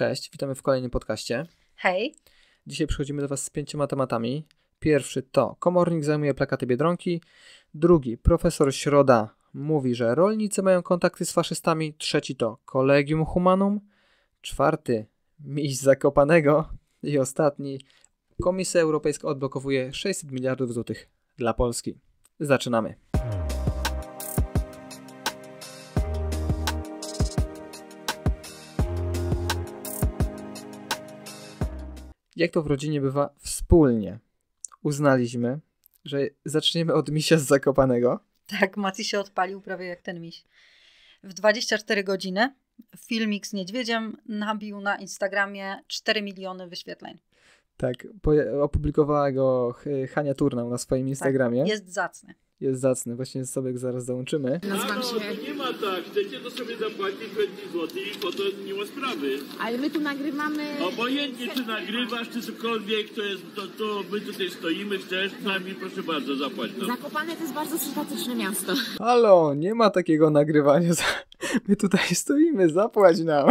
Cześć, witamy w kolejnym podcaście. Hej. Dzisiaj przychodzimy do Was z pięcioma tematami. Pierwszy to komornik zajmuje plakaty Biedronki. Drugi, profesor Środa mówi, że rolnicy mają kontakty z faszystami. Trzeci to kolegium Humanum. Czwarty, miś Zakopanego. I ostatni, Komisja Europejska odblokowuje 600 miliardów złotych dla Polski. Zaczynamy. jak to w rodzinie bywa, wspólnie uznaliśmy, że zaczniemy od misia z Zakopanego. Tak, Maci się odpalił prawie jak ten miś. W 24 godziny filmik z niedźwiedziem nabił na Instagramie 4 miliony wyświetleń. Tak, opublikowała go Hania Turna na swoim tak, Instagramie. Tak, jest zacny jest zacny. Właśnie sobie zaraz załączymy. Nazywam się... No nie ma tak, chcecie to sobie zapłacić 20 zł i po to nie ma sprawy. Ale my tu nagrywamy... Obojętnie czy nagrywasz, czy cokolwiek, to jest, to, to my tutaj stoimy, chcesz z nami, proszę bardzo, zapłać nam. Zakopane to jest bardzo sympatyczne miasto. Halo, nie ma takiego nagrywania. My tutaj stoimy, zapłać nam.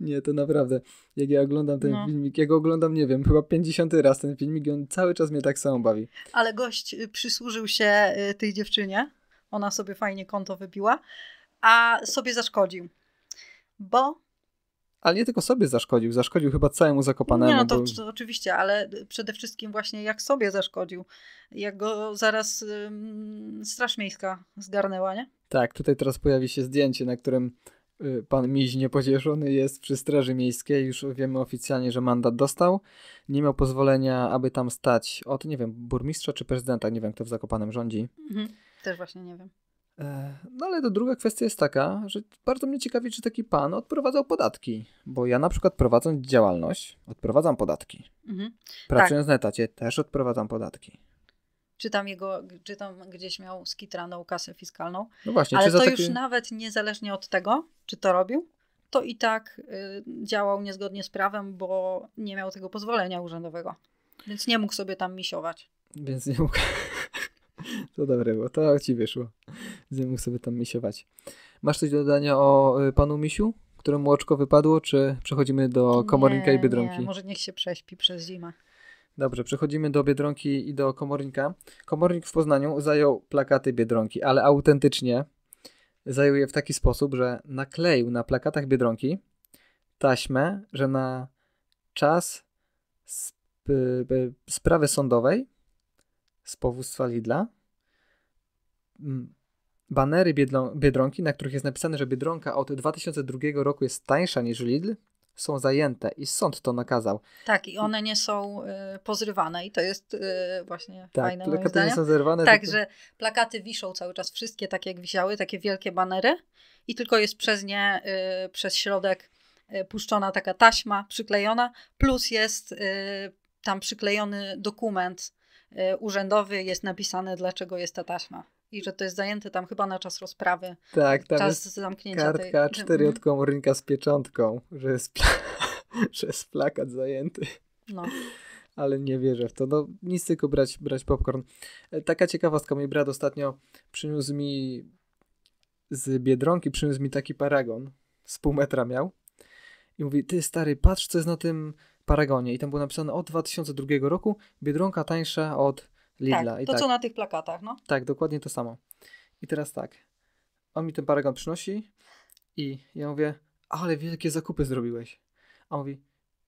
Nie, to naprawdę. Jak ja oglądam ten no. filmik, jak go oglądam, nie wiem, chyba 50 raz ten filmik i on cały czas mnie tak samo bawi. Ale gość y, przysłużył się y, tej dziewczynie. Ona sobie fajnie konto wybiła, a sobie zaszkodził. Bo ale nie tylko sobie zaszkodził, zaszkodził chyba całemu Zakopanemu. Nie, no to, to, oczywiście, ale y, przede wszystkim właśnie jak sobie zaszkodził, jak go zaraz ym, Straż Miejska zgarnęła, nie? Tak, tutaj teraz pojawi się zdjęcie, na którym Y, pan Miś niepocieszony jest przy Straży Miejskiej, już wiemy oficjalnie, że mandat dostał. Nie miał pozwolenia, aby tam stać od, nie wiem, burmistrza czy prezydenta, nie wiem, kto w Zakopanem rządzi. Mhm. Też właśnie nie wiem. E, no ale to druga kwestia jest taka, że bardzo mnie ciekawi, czy taki pan odprowadzał podatki, bo ja na przykład prowadząc działalność, odprowadzam podatki. Mhm. Tak. Pracując tak. na etacie też odprowadzam podatki czy tam, jego, gdzieś miał skitraną kasę fiskalną. No właśnie, Ale to taki... już nawet niezależnie od tego, czy to robił, to i tak y, działał niezgodnie z prawem, bo nie miał tego pozwolenia urzędowego. Więc nie mógł sobie tam misiować. Więc nie mógł. to dobre bo to ci wyszło. Więc nie mógł sobie tam misiować. Masz coś do dodania o y, panu misiu? któremu oczko wypadło, czy przechodzimy do komornika nie, i biedronki? Nie, może niech się prześpi przez zimę. Dobrze, przechodzimy do Biedronki i do Komornika. Komornik w Poznaniu zajął plakaty Biedronki, ale autentycznie zajął je w taki sposób, że nakleił na plakatach Biedronki taśmę, że na czas sp sprawy sądowej z powództwa Lidla mm, banery Biedronki, na których jest napisane, że Biedronka od 2002 roku jest tańsza niż Lidl, są zajęte i sąd to nakazał. Tak, i one nie są y, pozrywane i to jest y, właśnie tak, fajne plakaty moim nie są zerwane. Tak, tylko... że plakaty wiszą cały czas, wszystkie takie jak wisiały, takie wielkie banery i tylko jest przez nie, y, przez środek y, puszczona taka taśma przyklejona, plus jest y, tam przyklejony dokument y, urzędowy, jest napisane dlaczego jest ta taśma i że to jest zajęte tam chyba na czas rozprawy. Tak, tam czas jest zamknięcia kartka tej... cztery od komornika z pieczątką, że jest, że jest plakat zajęty. No. Ale nie wierzę w to. No nic tylko brać, brać popcorn. E, taka ciekawostka. Mój brat ostatnio przyniósł mi z Biedronki, przyniósł mi taki paragon. Z pół metra miał. I mówi, ty stary, patrz co jest na tym paragonie. I tam było napisane od 2002 roku Biedronka tańsza od Lidla. Tak, to tak. co na tych plakatach, no. Tak, dokładnie to samo. I teraz tak, on mi ten paragon przynosi i ja mówię, ale wielkie zakupy zrobiłeś. A on mówi,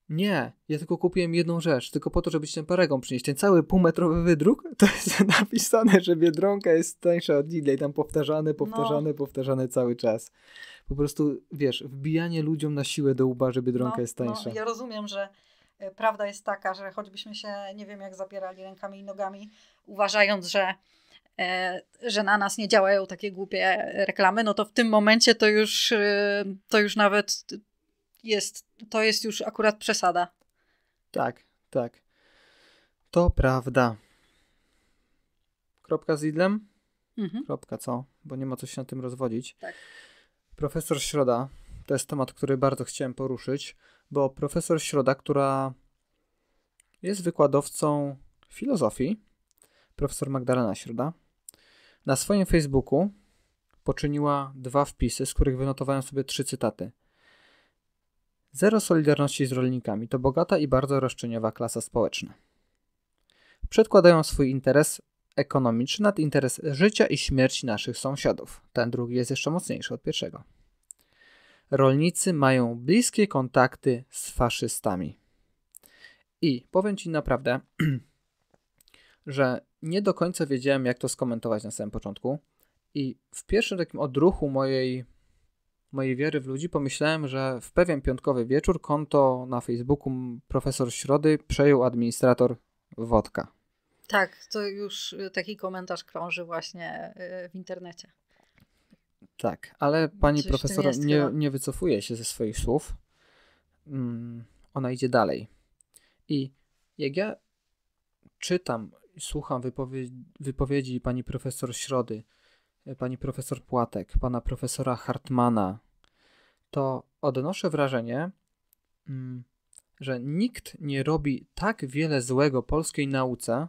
nie, ja tylko kupiłem jedną rzecz, tylko po to, żeby ci ten paragon przynieść. Ten cały półmetrowy wydruk, to jest napisane, że Biedronka jest tańsza od Lidla i tam powtarzane, no. powtarzane, no. powtarzane cały czas. Po prostu, wiesz, wbijanie ludziom na siłę do łba, że Biedronka no, jest no, tańsza. No, ja rozumiem, że Prawda jest taka, że choćbyśmy się nie wiem jak zapierali rękami i nogami, uważając, że, e, że na nas nie działają takie głupie reklamy, no to w tym momencie to już, e, to już nawet jest, to jest już akurat przesada. Tak, tak. To prawda. Kropka z idlem? Mhm. Kropka co? Bo nie ma co się na tym rozwodzić. Tak. Profesor Środa, to jest temat, który bardzo chciałem poruszyć bo profesor Środa, która jest wykładowcą filozofii, profesor Magdalena Środa, na swoim Facebooku poczyniła dwa wpisy, z których wynotowałem sobie trzy cytaty. Zero solidarności z rolnikami to bogata i bardzo roszczeniowa klasa społeczna. Przedkładają swój interes ekonomiczny nad interes życia i śmierci naszych sąsiadów. Ten drugi jest jeszcze mocniejszy od pierwszego rolnicy mają bliskie kontakty z faszystami. I powiem Ci naprawdę, że nie do końca wiedziałem, jak to skomentować na samym początku. I w pierwszym takim odruchu mojej, mojej wiary w ludzi pomyślałem, że w pewien piątkowy wieczór konto na Facebooku profesor Środy przejął administrator Wodka. Tak, to już taki komentarz krąży właśnie y, w internecie. Tak, ale pani Coś profesor nie, nie wycofuje się ze swoich słów. Mm, ona idzie dalej. I jak ja czytam i słucham wypowiedzi, wypowiedzi pani profesor Środy, e, pani profesor Płatek, pana profesora Hartmana, to odnoszę wrażenie, mm, że nikt nie robi tak wiele złego polskiej nauce,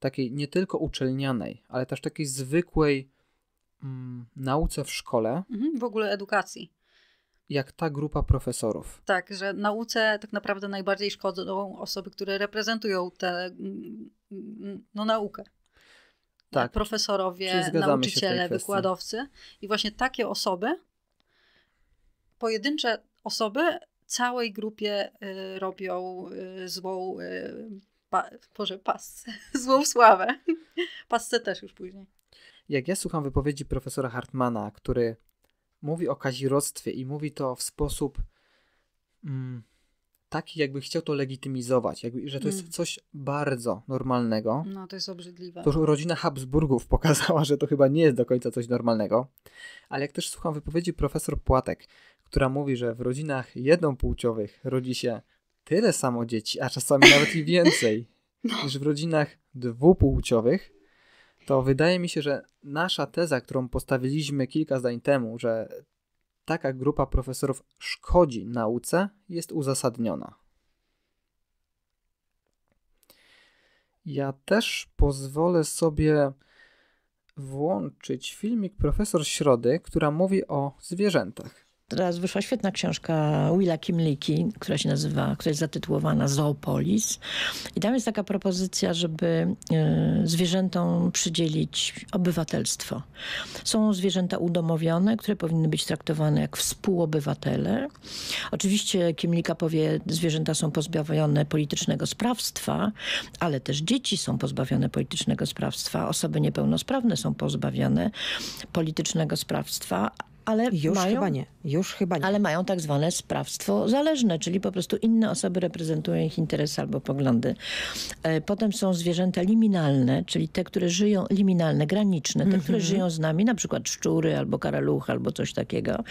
takiej nie tylko uczelnianej, ale też takiej zwykłej, mm, nauce w szkole. Mhm, w ogóle edukacji. Jak ta grupa profesorów. Tak, że nauce tak naprawdę najbardziej szkodzą osoby, które reprezentują tę mm, mm, no, naukę. Tak. Profesorowie, nauczyciele, wykładowcy. I właśnie takie osoby, pojedyncze osoby całej grupie y, robią y, złą, y, pa, Boże, pas, złą sławę. Pasce też już później jak ja słucham wypowiedzi profesora Hartmana, który mówi o kaziroctwie i mówi to w sposób mm, taki, jakby chciał to legitymizować, jakby, że to mm. jest coś bardzo normalnego. No, to jest obrzydliwe. To już rodzina Habsburgów pokazała, że to chyba nie jest do końca coś normalnego. Ale jak też słucham wypowiedzi profesor Płatek, która mówi, że w rodzinach jednopłciowych rodzi się tyle samo dzieci, a czasami nawet i więcej, no. niż w rodzinach dwupłciowych, to wydaje mi się, że nasza teza, którą postawiliśmy kilka zdań temu, że taka grupa profesorów szkodzi nauce, jest uzasadniona. Ja też pozwolę sobie włączyć filmik profesor Środy, która mówi o zwierzętach. Teraz wyszła świetna książka Willa Kimliki, która się nazywa, która jest zatytułowana Zoopolis. I tam jest taka propozycja, żeby e, zwierzętom przydzielić obywatelstwo. Są zwierzęta udomowione, które powinny być traktowane jak współobywatele. Oczywiście Kimlika powie, zwierzęta są pozbawione politycznego sprawstwa, ale też dzieci są pozbawione politycznego sprawstwa, osoby niepełnosprawne są pozbawione politycznego sprawstwa, ale już mają, chyba nie. Już chyba nie. Ale mają tak zwane sprawstwo zależne, czyli po prostu inne osoby reprezentują ich interesy albo poglądy. E, potem są zwierzęta liminalne, czyli te, które żyją, liminalne, graniczne, te, mm -hmm. które mhm. żyją z nami, na przykład szczury albo karaluch albo coś takiego.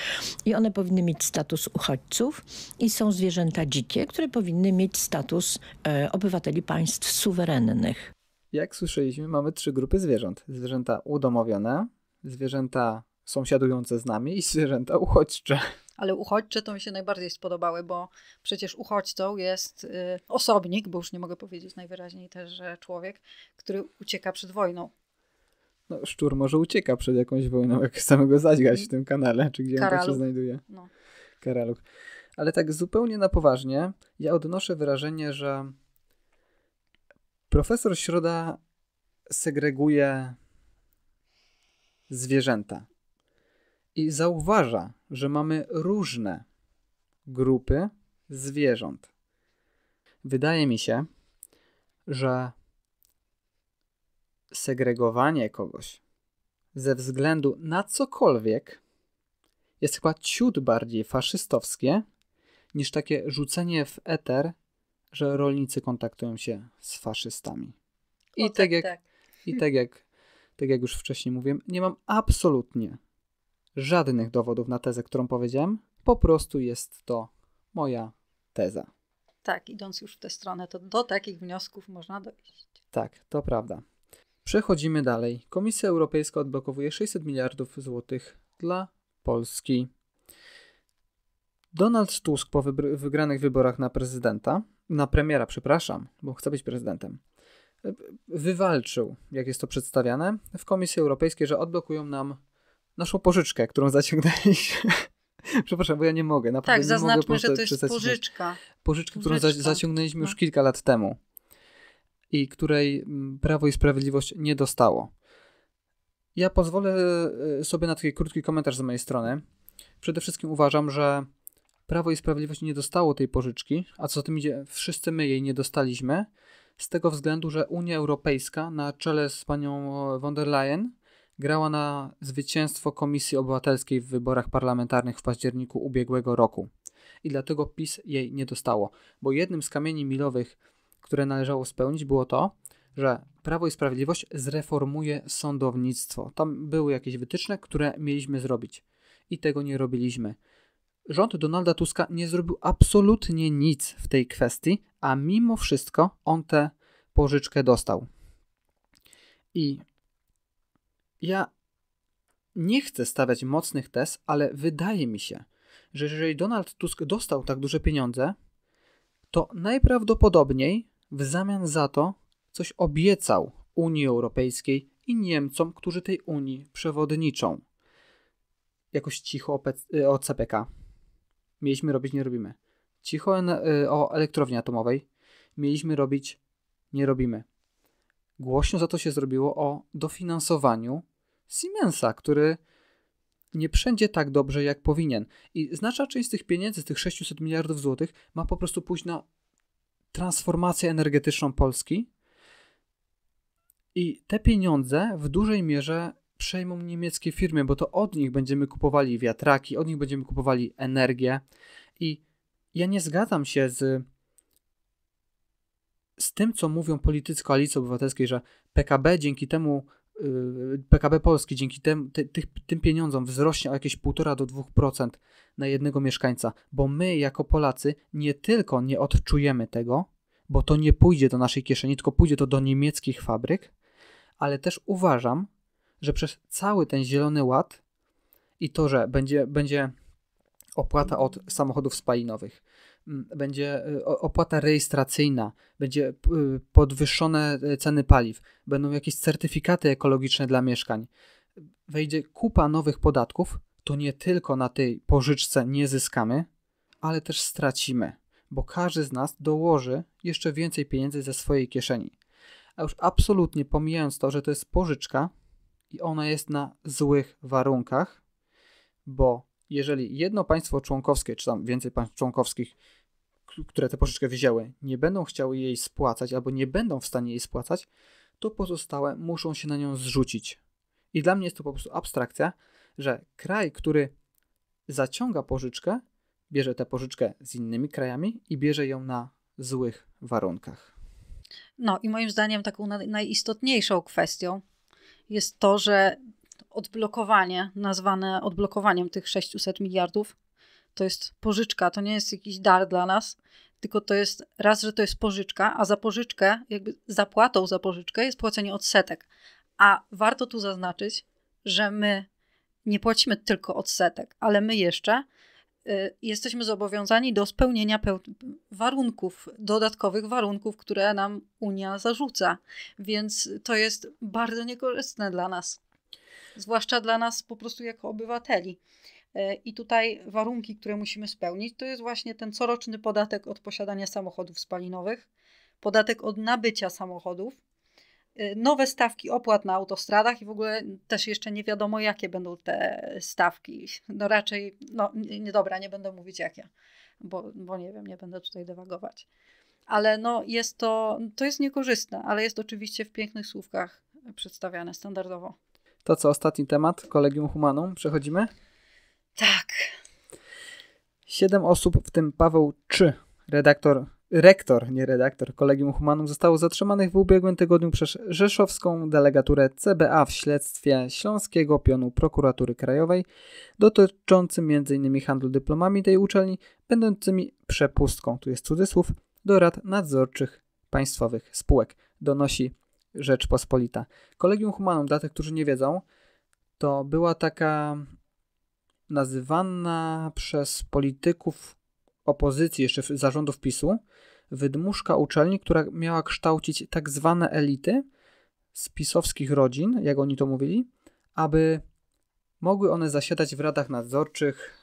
I one powinny mieć status uchodźców i są zwierzęta dzikie, które powinny mieć status e, obywateli państw suwerennych. Jak słyszeliśmy, mamy trzy grupy zwierząt. Zwierzęta udomowione, zwierzęta sąsiadujące z nami i zwierzęta uchodźcze. Ale uchodźcze to mi się najbardziej spodobały, bo przecież uchodźcą jest y, osobnik, bo już nie mogę powiedzieć najwyraźniej też, że człowiek, który ucieka przed wojną. No, szczur może ucieka przed jakąś wojną, jak chcemy go zadźgać w mhm. tym kanale, czy gdzie Karaluk. on to się znajduje. No. Karaluk. Ale tak zupełnie na poważnie, ja odnoszę wrażenie, że profesor Środa segreguje zwierzęta i zauważa, że mamy różne grupy zwierząt. Wydaje mi się, że segregowanie kogoś ze względu na cokolwiek jest chyba ciut bardziej faszystowskie niż takie rzucenie w eter, że rolnicy kontaktują się z faszystami. I o, tak, tak, jak, tak. I tak, jak, tak jak już wcześniej mówiłem, nie mam absolutnie żadnych dowodów na tezę, którą powiedziałem. Po prostu jest to moja teza. Tak, idąc już w tę stronę, to do takich wniosków można dojść. Tak, to prawda. Przechodzimy dalej. Komisja Europejska odblokowuje 600 miliardów złotych dla Polski. Donald Tusk po wygranych wyborach na prezydenta, na premiera, przepraszam, bo chce być prezydentem, e, wywalczył, jak jest to przedstawiane, w Komisji Europejskiej, że odblokują nam naszą pożyczkę, którą zaciągnęliśmy. Przepraszam, bo ja nie mogę. Naprawdę tak, zaznaczmy, mogę że to jest pożyczka. Pożyczkę, którą zaciągnęliśmy no. już kilka lat temu i której mm, Prawo i Sprawiedliwość nie dostało. Ja pozwolę e, sobie na taki krótki komentarz z mojej strony. Przede wszystkim uważam, że Prawo i Sprawiedliwość nie dostało tej pożyczki, a co za tym idzie, wszyscy my jej nie dostaliśmy, z tego względu, że Unia Europejska na czele z panią e, von der Leyen grała na zwycięstwo Komisji Obywatelskiej w wyborach parlamentarnych w październiku ubiegłego roku. I dlatego PiS jej nie dostało, bo jednym z kamieni milowych, które należało spełnić, było to, że Prawo i Sprawiedliwość zreformuje sądownictwo. Tam były jakieś wytyczne, które mieliśmy zrobić i tego nie robiliśmy. Rząd Donalda Tuska nie zrobił absolutnie nic w tej kwestii, a mimo wszystko on tę pożyczkę dostał. I ja nie chcę stawiać mocnych tez, ale wydaje mi się, że jeżeli Donald Tusk dostał tak duże pieniądze, to najprawdopodobniej w zamian za to coś obiecał Unii Europejskiej i Niemcom, którzy tej Unii przewodniczą. Jakoś cicho o, y, o CPK. Mieliśmy robić, nie robimy. Cicho y, o elektrowni atomowej. Mieliśmy robić, nie robimy. Głośno za to się zrobiło o dofinansowaniu Siemensa, który nie wszędzie tak dobrze, jak powinien. I znaczna część z tych pieniędzy, z tych 600 miliardów złotych, ma po prostu pójść na transformację energetyczną Polski. I te pieniądze w dużej mierze przejmą niemieckie firmy, bo to od nich będziemy kupowali wiatraki, od nich będziemy kupowali energię. I ja nie zgadzam się z, z tym, co mówią politycy Koalicji Obywatelskiej, że PKB dzięki temu Y, PKB Polski dzięki tym, ty, ty, tym pieniądzom wzrośnie o jakieś 1,5 do 2% na jednego mieszkańca, bo my jako Polacy nie tylko nie odczujemy tego, bo to nie pójdzie do naszej kieszeni, tylko pójdzie to do niemieckich fabryk, ale też uważam, że przez cały ten zielony ład i to, że będzie, będzie opłata od samochodów spalinowych, będzie y, opłata rejestracyjna, będzie y, podwyższone y, ceny paliw, będą jakieś certyfikaty ekologiczne dla mieszkań. Wejdzie kupa nowych podatków, to nie tylko na tej pożyczce nie zyskamy, ale też stracimy, bo każdy z nas dołoży jeszcze więcej pieniędzy ze swojej kieszeni. A już absolutnie pomijając to, że to jest pożyczka i ona jest na złych warunkach, bo jeżeli jedno państwo członkowskie, czy tam więcej państw członkowskich, które tę pożyczkę wzięły, nie będą chciały jej spłacać albo nie będą w stanie jej spłacać, to pozostałe muszą się na nią zrzucić. I dla mnie jest to po prostu abstrakcja, że kraj, który zaciąga pożyczkę, bierze tę pożyczkę z innymi krajami i bierze ją na złych warunkach. No i moim zdaniem taką najistotniejszą kwestią jest to, że odblokowanie, nazwane odblokowaniem tych 600 miliardów. To jest pożyczka, to nie jest jakiś dar dla nas, tylko to jest raz, że to jest pożyczka, a za pożyczkę, jakby zapłatą za pożyczkę jest płacenie odsetek. A warto tu zaznaczyć, że my nie płacimy tylko odsetek, ale my jeszcze y, jesteśmy zobowiązani do spełnienia warunków, dodatkowych warunków, które nam Unia zarzuca. Więc to jest bardzo niekorzystne dla nas zwłaszcza dla nas po prostu jako obywateli. E, I tutaj warunki, które musimy spełnić, to jest właśnie ten coroczny podatek od posiadania samochodów spalinowych, podatek od nabycia samochodów, e, nowe stawki opłat na autostradach i w ogóle też jeszcze nie wiadomo, jakie będą te stawki. No raczej, no nie, dobra, nie będę mówić jakie, bo, bo nie wiem, nie będę tutaj dewagować. Ale no jest to, to jest niekorzystne, ale jest oczywiście w pięknych słówkach przedstawiane standardowo. To co, ostatni temat, kolegium humanum, przechodzimy? Tak. Siedem osób, w tym Paweł Czy, redaktor, rektor, nie redaktor, kolegium humanum, zostało zatrzymanych w ubiegłym tygodniu przez rzeszowską delegaturę CBA w śledztwie Śląskiego Pionu Prokuratury Krajowej dotyczącym m.in. handlu dyplomami tej uczelni, będącymi przepustką, tu jest cudzysłów, do rad nadzorczych państwowych spółek, donosi Rzeczpospolita. Kolegium Humanum, dla tych, którzy nie wiedzą, to była taka nazywana przez polityków opozycji, jeszcze zarządów PiSu, wydmuszka uczelni, która miała kształcić tak zwane elity z pisowskich rodzin, jak oni to mówili, aby mogły one zasiadać w radach nadzorczych,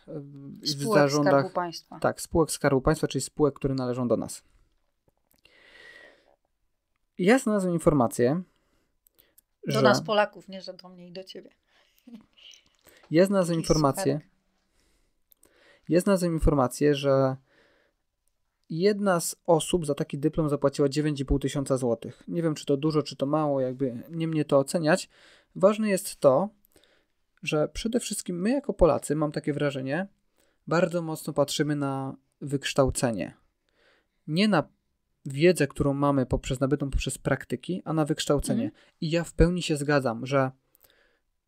spółek w zarządach. Skarbu Państwa. Tak, spółek Skarbu Państwa, czyli spółek, które należą do nas ja znalazłem informację. Do że... nas Polaków, nie że do mnie i do ciebie. Ja znalazłem informację. Jest Ja znalazłem informację, że jedna z osób za taki dyplom zapłaciła 9,5 tysiąca złotych. Nie wiem, czy to dużo, czy to mało, jakby nie mnie to oceniać. Ważne jest to, że przede wszystkim my jako Polacy, mam takie wrażenie, bardzo mocno patrzymy na wykształcenie. Nie na wiedzę, którą mamy poprzez nabytą poprzez praktyki, a na wykształcenie. Mhm. I ja w pełni się zgadzam, że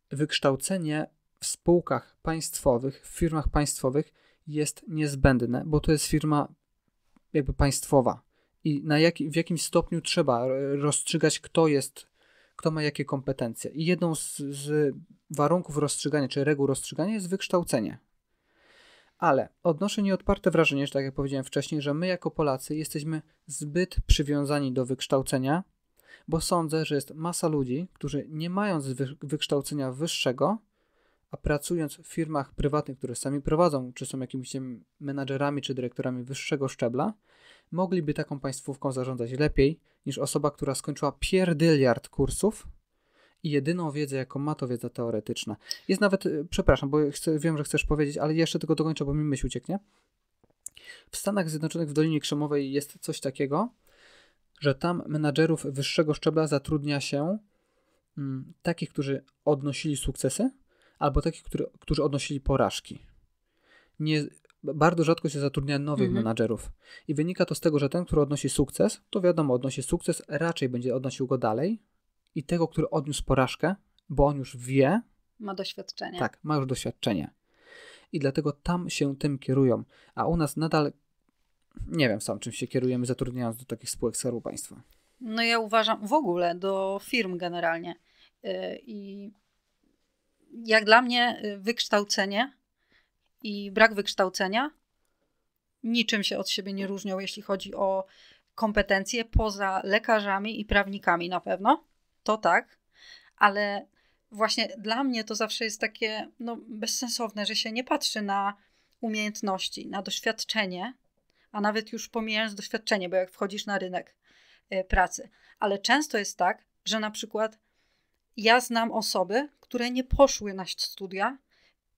wykształcenie w spółkach państwowych, w firmach państwowych jest niezbędne, bo to jest firma jakby państwowa. I na jak, w jakim stopniu trzeba rozstrzygać, kto jest, kto ma jakie kompetencje. I jedną z, z warunków rozstrzygania, czy reguł rozstrzygania jest wykształcenie. Ale odnoszę nieodparte wrażenie, że tak jak powiedziałem wcześniej, że my jako Polacy jesteśmy zbyt przywiązani do wykształcenia, bo sądzę, że jest masa ludzi, którzy nie mając wy- wykształcenia wyższego, a pracując w firmach prywatnych, które sami prowadzą, czy są jakimiś menadżerami czy dyrektorami wyższego szczebla, mogliby taką państwówką zarządzać lepiej niż osoba, która skończyła pierdyliard kursów jedyną wiedzę, jaką ma, to wiedza teoretyczna. Jest nawet, y, przepraszam, bo chcę, wiem, że chcesz powiedzieć, ale jeszcze tylko dokończę, bo mi myśl ucieknie. W Stanach Zjednoczonych w Dolinie Krzemowej jest coś takiego, że tam menadżerów wyższego szczebla zatrudnia się mm, takich, którzy odnosili sukcesy, albo takich, który, którzy odnosili porażki. Nie, bardzo rzadko się zatrudnia nowych mhm. menadżerów. I wynika to z tego, że ten, który odnosi sukces, to wiadomo, odnosi sukces, raczej będzie odnosił go dalej, i tego, który odniósł porażkę, bo on już wie. Ma doświadczenie. Tak, ma już doświadczenie. I dlatego tam się tym kierują. A u nas nadal nie wiem sam, czym się kierujemy, zatrudniając do takich spółek Skarbu Państwa. No ja uważam w ogóle do firm generalnie. Y, I jak dla mnie y, wykształcenie i brak wykształcenia niczym się od siebie nie różnią, jeśli chodzi o kompetencje poza lekarzami i prawnikami na pewno to tak, ale właśnie dla mnie to zawsze jest takie no, bezsensowne, że się nie patrzy na umiejętności, na doświadczenie, a nawet już pomijając doświadczenie, bo jak wchodzisz na rynek e, pracy. Ale często jest tak, że na przykład ja znam osoby, które nie poszły na studia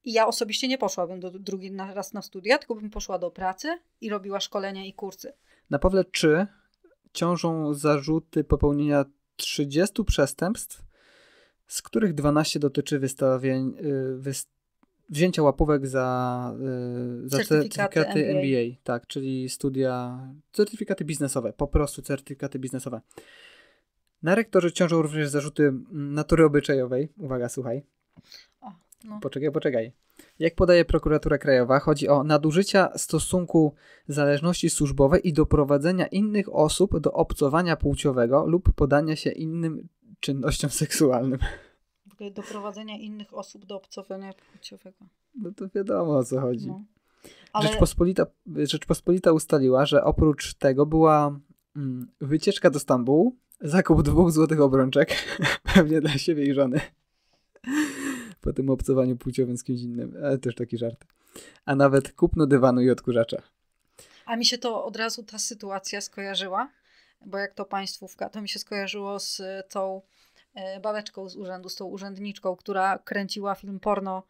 i ja osobiście nie poszłabym do, drugi raz na studia, tylko bym poszła do pracy i robiła szkolenia i kursy. Na Pawle, czy ciążą zarzuty popełnienia 30 przestępstw, z których 12 dotyczy wystawień, y, wyst wzięcia łapówek za, y, za certyfikaty, MBA. MBA. tak, czyli studia, certyfikaty biznesowe, po prostu certyfikaty biznesowe. Na rektorze ciążą również zarzuty natury obyczajowej. Uwaga, słuchaj. O, no. Poczekaj, poczekaj. Jak podaje prokuratura krajowa, chodzi o nadużycia stosunku zależności służbowej i doprowadzenia innych osób do obcowania płciowego lub podania się innym czynnościom seksualnym. doprowadzenia innych osób do obcowania płciowego. No to wiadomo o co chodzi. No. Ale... Rzeczpospolita, Rzeczpospolita ustaliła, że oprócz tego była mm, wycieczka do Stambułu, zakup dwóch złotych obrączek, pewnie dla siebie i żony po tym obcowaniu płciowym z kimś innym, ale też taki żart. A nawet kupno dywanu i odkurzacza. A mi się to od razu ta sytuacja skojarzyła, bo jak to państwówka, to mi się skojarzyło z tą e, babeczką z urzędu, z tą urzędniczką, która kręciła film porno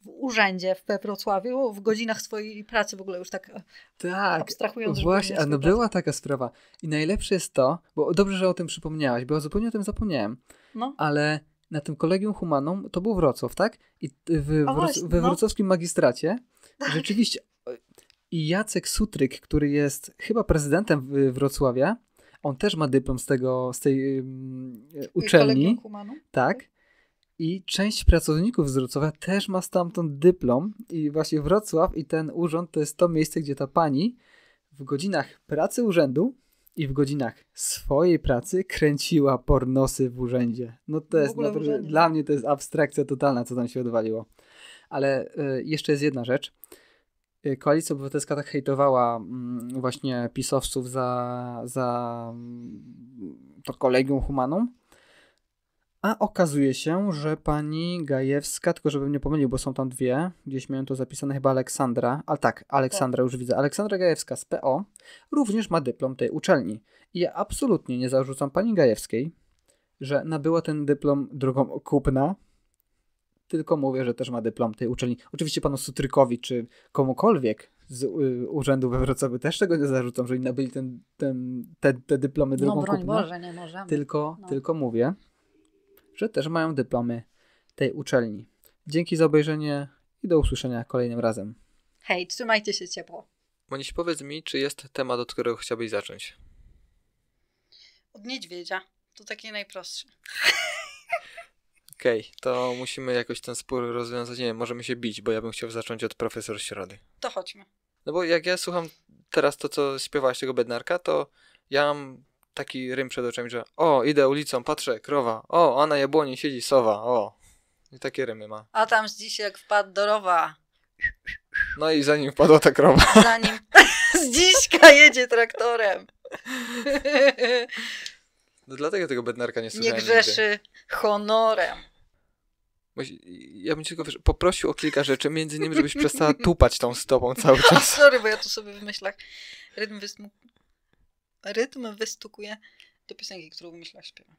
w urzędzie w Wrocławiu w godzinach swojej pracy w ogóle już tak, e, tak abstrahując. Właśnie, a no była taka sprawa. I najlepsze jest to, bo dobrze, że o tym przypomniałaś, bo zupełnie o tym zapomniałem, no. ale na tym kolegium humanum, to był Wrocław, tak? I w, właśnie, we no. wrocławskim no. magistracie tak. rzeczywiście e, i Jacek Sutryk, który jest chyba prezydentem Wrocławia, on też ma dyplom z tego, z tej um, uczelni. Tak. tak. I część pracowników z Wrocławia też ma stamtąd dyplom i właśnie Wrocław i ten urząd to jest to miejsce, gdzie ta pani w godzinach pracy urzędu i w godzinach swojej pracy kręciła pornosy w urzędzie. No to jest, dla mnie to jest abstrakcja totalna, co tam się odwaliło. Ale y, jeszcze jest jedna rzecz. E, Koalicja Obywatelska tak hejtowała mm, właśnie pisowców za, za mm, to kolegium humanum, a okazuje się, że pani Gajewska, tylko żebym nie pomylił, bo są tam dwie, gdzieś miałem to zapisane, chyba Aleksandra, a tak, Aleksandra już widzę, Aleksandra Gajewska z PO, również ma dyplom tej uczelni. I ja absolutnie nie zarzucam pani Gajewskiej, że nabyła ten dyplom drugą kupna, tylko mówię, że też ma dyplom tej uczelni. Oczywiście panu Sutrykowi czy komukolwiek z y, urzędu we Wrocławiu też tego nie zarzucam, że oni nabyli ten, ten, te, te dyplomy drugą no, broń kupna. Boże, nie możemy. Tylko, no. tylko mówię, że też mają dyplomy tej uczelni. Dzięki za obejrzenie i do usłyszenia kolejnym razem. Hej, trzymajcie się ciepło. Moniś, powiedz mi, czy jest temat, od którego chciałbyś zacząć? Od niedźwiedzia. To taki najprostszy. Okej, okay, to musimy jakoś ten spór rozwiązać. Nie wiem, możemy się bić, bo ja bym chciał zacząć od profesor Środy. To chodźmy. No bo jak ja słucham teraz to, co śpiewałaś tego Bednarka, to ja mam taki rym przed oczami, że o, idę ulicą, patrzę, krowa, o, a na jabłoni siedzi sowa, o. I takie rymy ma. A tam z jak wpadł do rowa. No i zanim wpadła ta krowa. Zanim z dziśka jedzie traktorem. No dlatego tego bednarka nie słyszałem Nie grzeszy nigdy. honorem. Ja bym cię tylko poprosił o kilka rzeczy, między innymi, żebyś przestała tupać tą stopą cały czas. O, sorry, bo ja tu sobie w myślach rytm wysmu rytm wystukuje do piosenki, którą myślę śpiewam.